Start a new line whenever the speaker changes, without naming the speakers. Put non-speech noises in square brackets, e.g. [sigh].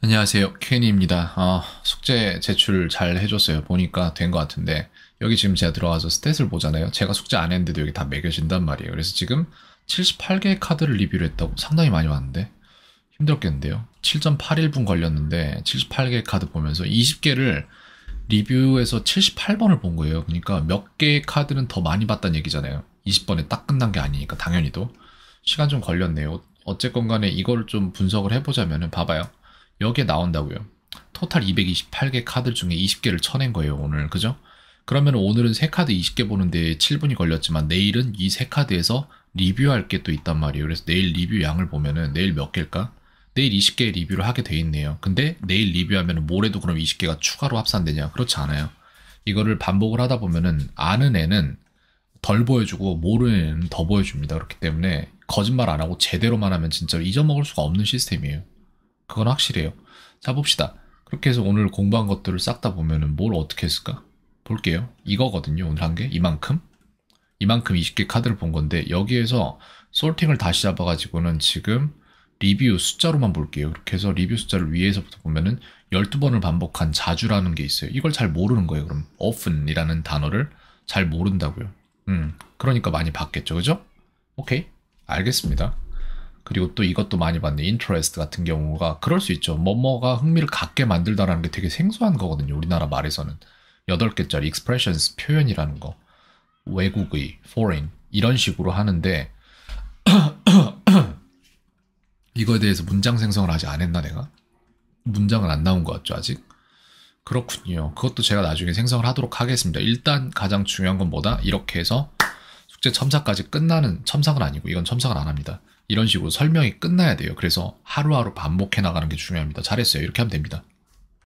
안녕하세요. 케니입니다. 아, 숙제 제출 잘 해줬어요. 보니까 된 것 같은데 여기 지금 제가 들어가서 스탯을 보잖아요. 제가 숙제 안 했는데도 여기 다 매겨진단 말이에요. 그래서 지금 78개의 카드를 리뷰를 했다고 상당히 많이 왔는데 힘들었겠는데요. 7.81분 걸렸는데 78개의 카드 보면서 20개를 리뷰에서 78번을 본 거예요. 그러니까 몇 개의 카드는 더 많이 봤다는 얘기잖아요. 20번에 딱 끝난 게 아니니까 당연히도 시간 좀 걸렸네요. 어쨌건 간에 이걸 좀 분석을 해보자면은 봐봐요. 여기에 나온다고요. 토탈 228개 카드 중에 20개를 쳐낸 거예요, 오늘. 그죠? 그러면 오늘은 3카드 20개 보는데 7분이 걸렸지만 내일은 이 3카드에서 리뷰할 게 또 있단 말이에요. 그래서 내일 리뷰 양을 보면은 내일 몇 개일까? 내일 20개 리뷰를 하게 돼 있네요. 근데 내일 리뷰하면 모레도 그럼 20개가 추가로 합산되냐? 그렇지 않아요. 이거를 반복을 하다 보면은 아는 애는 덜 보여주고 모르는 애는 더 보여줍니다. 그렇기 때문에 거짓말 안 하고 제대로만 하면 진짜 잊어먹을 수가 없는 시스템이에요. 그건 확실해요. 자 봅시다. 그렇게 해서 오늘 공부한 것들을 싹 다 보면은 뭘 어떻게 했을까? 볼게요. 이거거든요. 오늘 한 게 이만큼. 이만큼 20개 카드를 본 건데 여기에서 솔팅을 다시 잡아가지고는 지금 리뷰 숫자로만 볼게요. 이렇게 해서 리뷰 숫자를 위에서부터 보면은 12번을 반복한 자주라는 게 있어요. 이걸 잘 모르는 거예요. 그럼 often이라는 단어를 잘 모른다고요. 음, 그러니까 많이 봤겠죠. 그죠? 오케이. 알겠습니다. 그리고 또 이것도 많이 봤네. 인터레스트 같은 경우가 그럴 수 있죠. 뭐뭐가 흥미를 갖게 만들다라는 게 되게 생소한 거거든요. 우리나라 말에서는. 8개짜리 expressions 표현이라는 거. 외국의 foreign 이런 식으로 하는데 [clears throat] 이거에 대해서 문장 생성을 아직 안 했나 내가? 문장은 안 나온 것 같죠 아직? 그렇군요. 그것도 제가 나중에 생성을 하도록 하겠습니다. 일단 가장 중요한 건 뭐다? 이렇게 해서 숙제 첨삭까지 끝나는 첨삭은 아니고 이건 첨삭은 안 합니다. 이런 식으로 설명이 끝나야 돼요. 그래서 하루하루 반복해 나가는 게 중요합니다. 잘했어요. 이렇게 하면 됩니다.